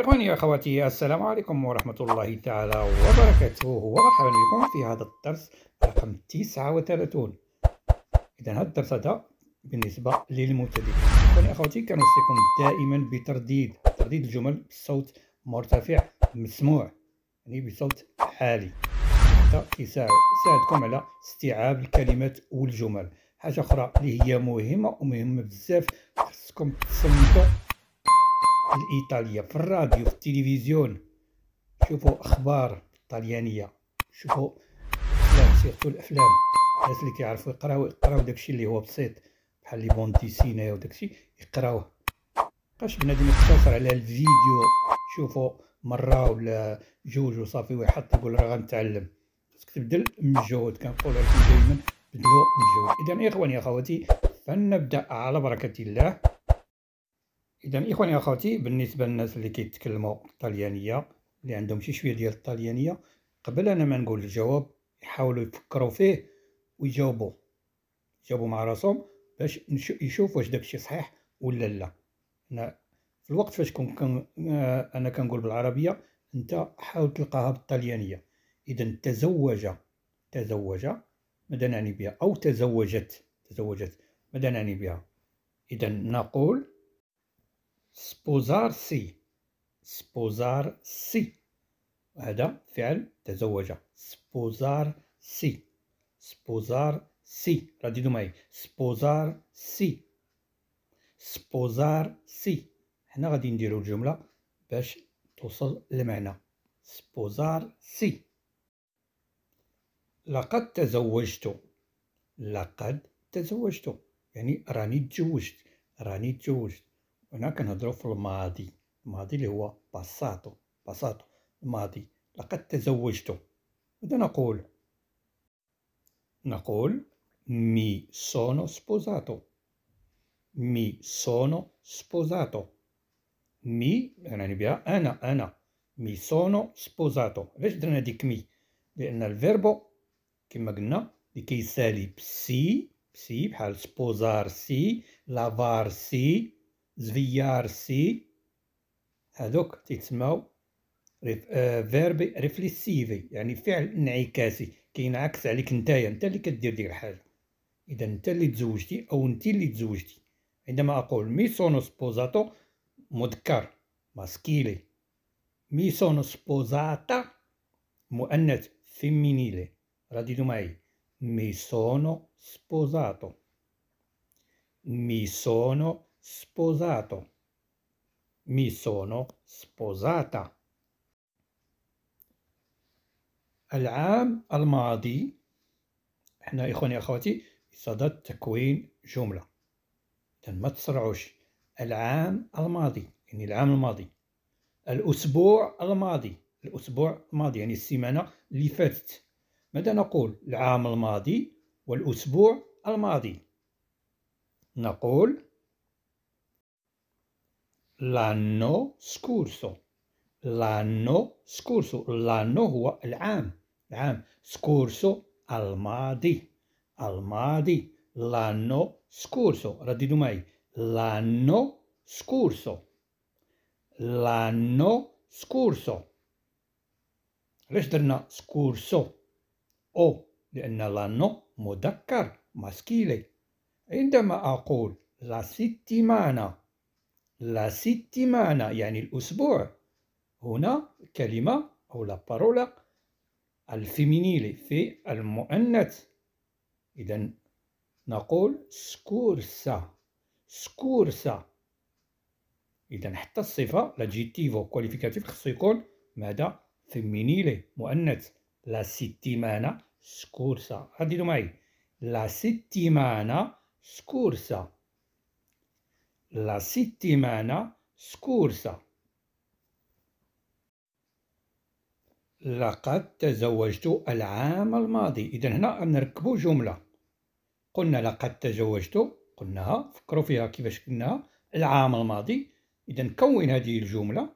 إخواني أخواتي السلام عليكم ورحمة الله تعالى وبركاته ومرحبا بكم في هذا الدرس رقم 39 إذا هذا الدرس هذا بالنسبة للمبتدئين إخواني أخواتي كنوصيكم دائما بترديد ترديد الجمل بصوت مرتفع مسموع يعني بصوت عالي حتى يساعدكم على استيعاب الكلمات والجمل حاجة أخرى اللي هي مهمة ومهمة بزاف خصكم تصمتوا الايطاليه في الراديو في التلفزيون شوفوا اخبار الطليانيه شوفوا افلام سيرتو الافلام الناس اللي كيعرفوا يقراو يقراو داكشي اللي هو بسيط بحال لي بون ديسيني وداكشي يقراوه مابقاش بنادم يقتصر على الفيديو شوفوا مره ولا جوج وصافي ويحط يقول راه غنتعلم خاصك تبدل مجهود كنقول لكم دائما بدلو مجهود اذا اخواني اخواتي فلنبدا على بركه الله اذا اخواني اخواتي بالنسبه للناس اللي كيتكلموا الطليانيه اللي عندهم شي شويه ديال الطليانيه قبل انا ما نقول الجواب يحاولوا يفكروا فيه ويجاوبوا يجاوبوا مع راسهم باش يشوف واش داكشي صحيح ولا لا انا في الوقت فاش كنت كن آه، انا كنقول بالعربيه انت حاول تلقاها بالطليانيه اذا تزوج تزوج ماذا نعني بها او تزوجت تزوجت ماذا نعني بها اذا نقول سبوزارسي سبوزارسي هذا فعل تزوج سبوزارسي سبوزارسي رددوا معي سبوزارسي سبوزارسي حنا غادي نديرو الجملة باش توصل لمعنى سبوزارسي لقد تزوجت لقد تزوجت يعني راني تزوجت راني تزوجت هنا كنهضرو في الماضي الماضي اللي هو باساتو باساتو الماضي لقد تزوجت ماذا نقول نقول مي سونو سبوزاتو مي سونو سبوزاتو مي يعني بها انا انا مي سونو سبوزاتو علاش درنا ديك مي لان الفيربو كما قلنا اللي كيسالي بسي بسي بحال سبوزار سي لافار سي زفيار سي هذوك تيتسماو فيرب فيربي ريفليسيفي يعني فعل انعكاسي كينعكس عليك نتايا نتا اللي كدير ديك الحاجه اذا نتا اللي تزوجتي او نتي اللي تزوجتي عندما اقول مي سونو سبوزاتو مذكر ماسكيلي مي سونو سبوزاتا مؤنث فيمينيلي رددوا معي مي سونو سبوزاتو مي sono sposato. Mi sono sposata. العام الماضي احنا اخواني اخواتي صدد تكوين جملة لن ما تسرعوش العام الماضي يعني العام الماضي الأسبوع الماضي الأسبوع الماضي يعني السيمانة اللي فاتت ماذا نقول العام الماضي والأسبوع الماضي نقول l'anno scorso l'anno scorso l'anno هو العام العام scorso al الماضي l'anno scorso رددوا معي l'anno scorso l'anno scorso علاش درنا سكورسو او لان لانو مذكر ماسكيلي عندما اقول la settimana لا سيتيمانا يعني الأسبوع هنا كلمة أو لا بارولا الفيمينيلي في المؤنث إذا نقول سكورسا سكورسا إذا حتى الصفة لادجيتيف كواليفيكاتيف خصو يكون ماذا فيمينيلي مؤنث لا سيتيمانا سكورسا عدلوا معي لا سيتيمانا سكورسا La settimana scorsa. لقد تزوجت العام الماضي إذا هنا نركبوا جملة قلنا لقد تزوجت قلناها فكروا فيها كيفاش قلناها العام الماضي إذا كون هذه الجملة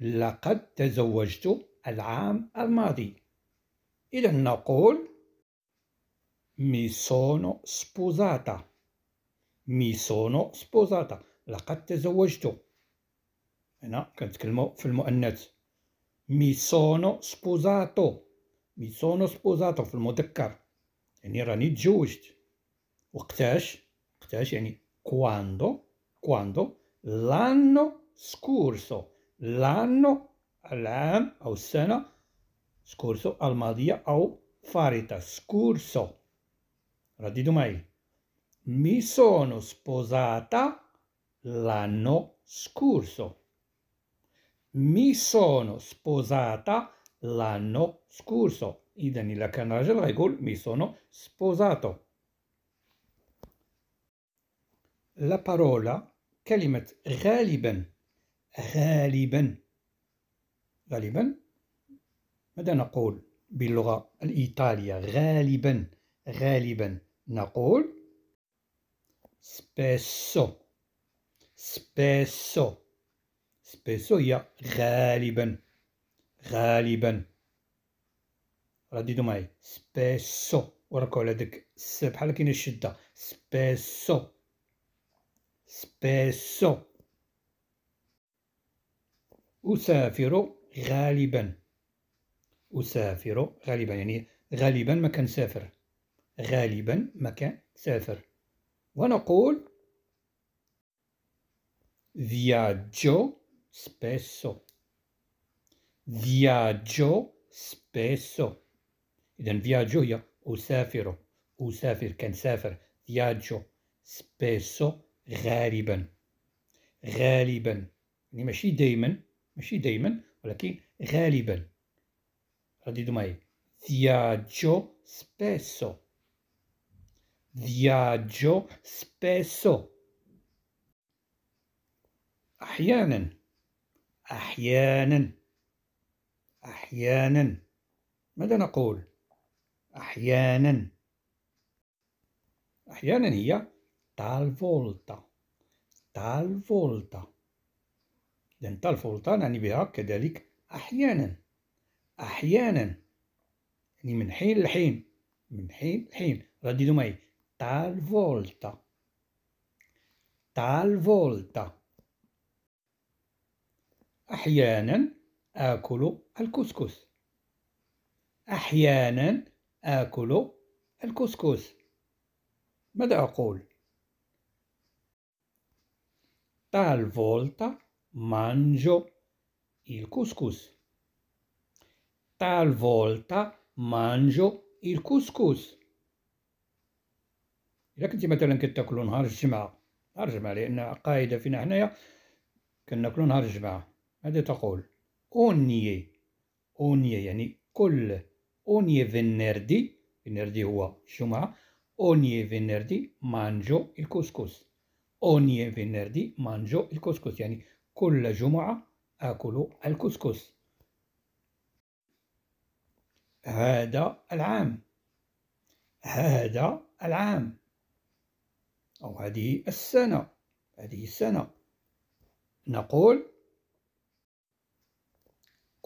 لقد تزوجت العام الماضي إذا نقول مي سونو سبوزاتا مي سونو سبوزاتا لقد تزوجت هنا كنتكلمو في المؤنث مي سونو سبوزاتو مي سونو سبوزاتو في المذكر يعني راني تزوجت وقتاش وقتاش يعني quando quando l'anno scorso l'anno العام أو السنة سكورسو الماضية أو فارطة سكورسو رددوا معي Mi sono sposata l'anno scorso. Mi sono sposata l'anno scorso. إذا إذا كان راجل غيقول مي sono sposato. La parola كلمة غالبا غالبا غالبا ماذا نقول باللغة الإيطالية غالبا غالبا نقول spesso spesso spesso هي غالبا غالبا رديتو معايا spesso وركوا على داك الس بحال كاينه الشده spesso spesso أسافر غالبا أسافر غالبا يعني غالبا ما كنسافر غالبا ما كنسافر ونقول viaggio spesso viaggio spesso إذا viaggio هي أسافر أسافر كان سافر viaggio spesso غالبا غالبا يعني ماشي دايما ماشي دايما ولكن غالبا رددوا معي viaggio spesso viaggio spesso أحيانا أحيانا أحيانا ماذا نقول أحيانا أحيانا هي talvolta talvolta لأن talvolta نعني بها كذلك أحيانا أحيانا يعني من حين لحين من حين لحين رددوا معي talvolta talvolta أحيانا آكل الكسكس أحيانا آكل الكسكس ماذا أقول؟ talvolta mangio il couscous. Talvolta mangio il couscous. إذا كنت مثلا كتاكلو نهار الجمعة نهار الجمعة لأن قاعدة فينا حنايا كناكلو نهار الجمعة ماذا تقول أونيي أونيي يعني كل أونيي فينيردي فينيردي هو الجمعة أونيي فينيردي مانجو الكسكس أونيي فينيردي مانجو الكسكس يعني كل جمعة آكل الكسكس هذا العام هذا العام أو هذه السنة هذه السنة نقول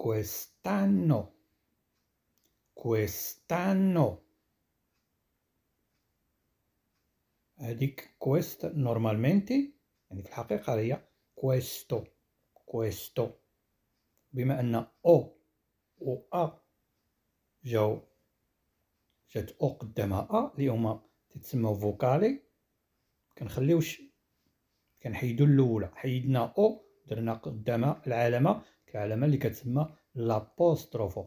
quest'anno quest'anno هذيك quest نورمالمنتي يعني في الحقيقة هي questo questo بما أن أو و أ جاو جات أو قدامها أ اللي هما تتسمى فوكالي كنخليوش كنحيدو الاولى حيدنا او درنا قدامها العلامه العلامه اللي كتسمى لابوستروفو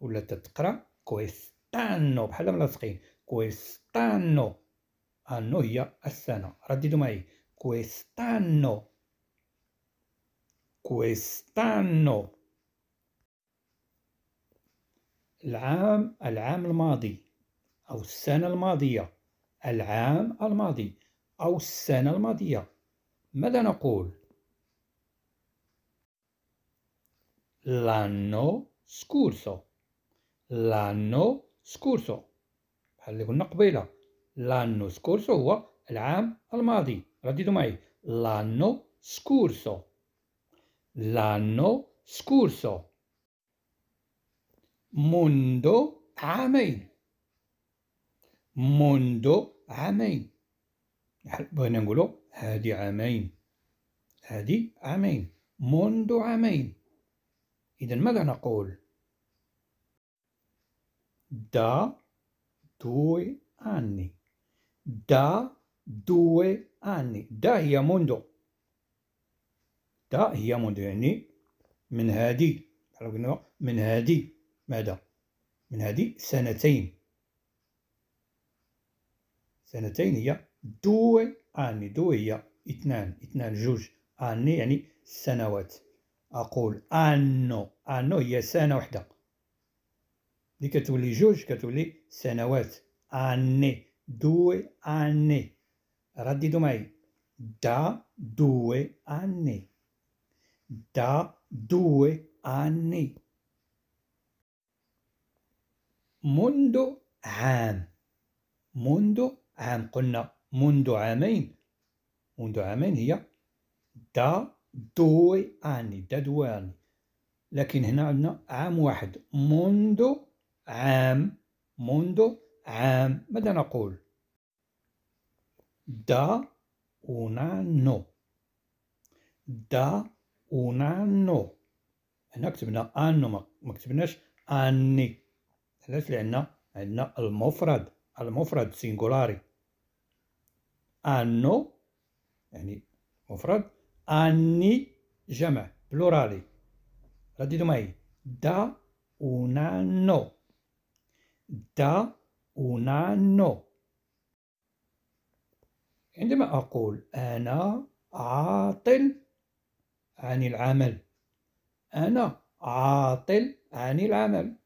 ولا تتقرا كويستانو بحال ملاصقين كويستانو انو هي السنه رددوا معايا كويستانو كويستانو العام العام الماضي او السنه الماضيه العام الماضي أو السنة الماضية ماذا نقول؟ l'anno scorso l'anno scorso بحال اللي قلنا قبيله l'anno scorso هو العام الماضي رددوا معي l'anno scorso l'anno scorso منذ عامين منذ عامين بغينا نقولوا هادي عامين هادي عامين منذ عامين إذا ماذا نقول دا دوي اني دا دوي اني دا هي منذ دا هي منذ يعني من هذه من هذه ماذا من هذه سنتين سنتين هي دوي اني دوي هي اثنان اثنان جوج اني يعني سنوات اقول انو انو هي سنه واحده اللي كتولي جوج كتولي سنوات اني دوي اني رددوا معي دا دوي اني دا دوي اني منذ عام منذ عام قلنا منذ عامين منذ عامين هي دا دوي آني دا اني لكن هنا عندنا عام واحد منذ عام منذ عام ماذا نقول دا اونا نو دا اونا نو هنا كتبنا انو ما كتبناش اني علاش لان عندنا المفرد المفرد سينغولاري أنو يعني مفرد أني جمع بلورالي رددوا معي دا أونا نو دا أونا نو عندما أقول أنا عاطل عن العمل أنا عاطل عن العمل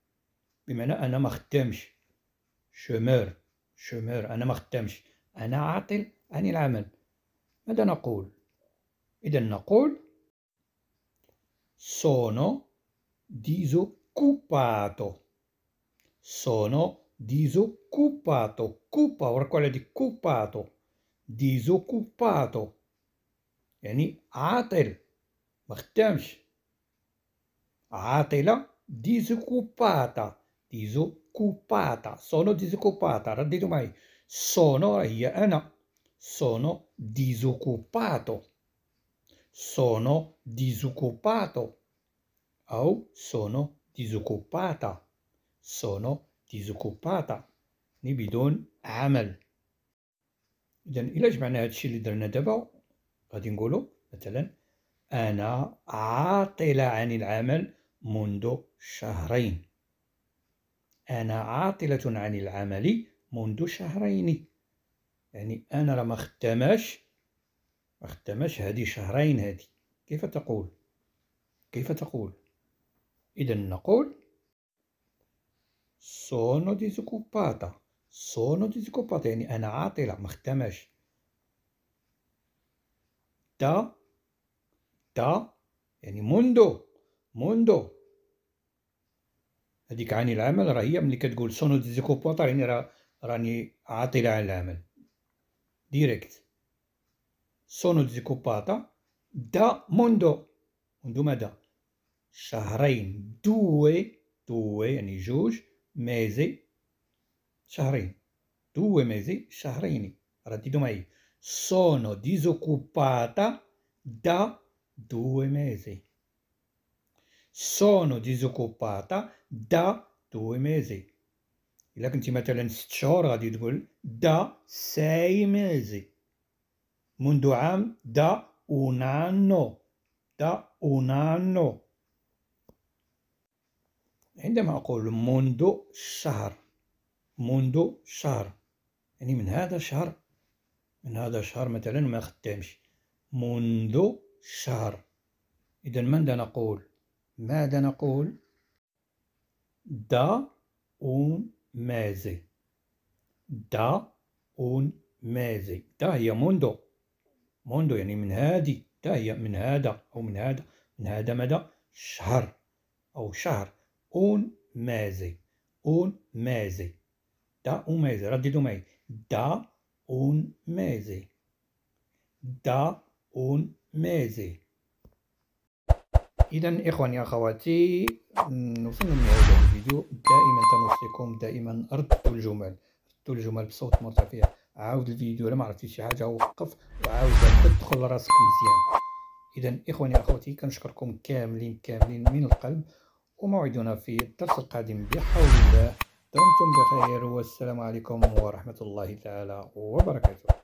بمعنى أنا ما خدامش شمر شمر أنا ما أنا عاطل عن العمل ماذا نقول؟ إذا نقول sono disoccupato sono disoccupato كوبا وركو على دي كوباتو disoccupato يعني عاطل ما خدامش عاطلة disoccupata disoccupata sono disoccupata رديتو معي sono io ah, ana sono disoccupato sono disoccupato أو sono disoccupata sono disoccupata ni بدون عمل إذا إلا جمعنا هادشي اللي درنا دابا غادي نقولو مثلا أنا عاطلة عن العمل منذ شهرين أنا عاطلة عن العمل منذ شهرين يعني انا راه ما خداماش ما هذه شهرين هذه كيف تقول كيف تقول اذا نقول sono disoccupata sono disoccupata يعني انا عاطله ما خداماش تا دا يعني منذ منذ هذيك عن العمل راه هي ملي كتقول سونو ديزيكوباطا يعني راه راني عاطلة على العمل ديريكت سونو ديكوباتا دا موندو موندو ماذا شهرين دوي دوي يعني جوج ميزي شهرين دوي ميزي شهرين رددوا معي sono ديزوكوباتا دا due ميزي Sono ديزوكوباتا دا due ميزي الا كنتي مثلا ست شهور غادي تقول دا ساي ميزي منذ عام دا اونانو دا اونانو عندما أقول منذ شهر منذ شهر يعني من هذا الشهر من هذا الشهر مثلا ما خدامش منذ شهر إذا ماذا نقول ماذا نقول دا اون مازي دا اون مازي دا هي موندو موندو يعني من هادي دا هي من هذا أو من هذا من هذا مدى شهر أو شهر اون مازي اون مازي دا اون مازي رددوا معي دا اون مازي دا اون مازي إذا إخواني أخواتي نوصل لنهاية الفيديو دائما تنوصيكم دائما ردوا الجمل ردوا الجمل بصوت مرتفع عاود الفيديو لما عرفتي شي حاجة وقف وعاود تدخل راسك مزيان إذا إخواني أخواتي كنشكركم كاملين كاملين من القلب وموعدنا في الدرس القادم بحول الله دمتم بخير والسلام عليكم ورحمة الله تعالى وبركاته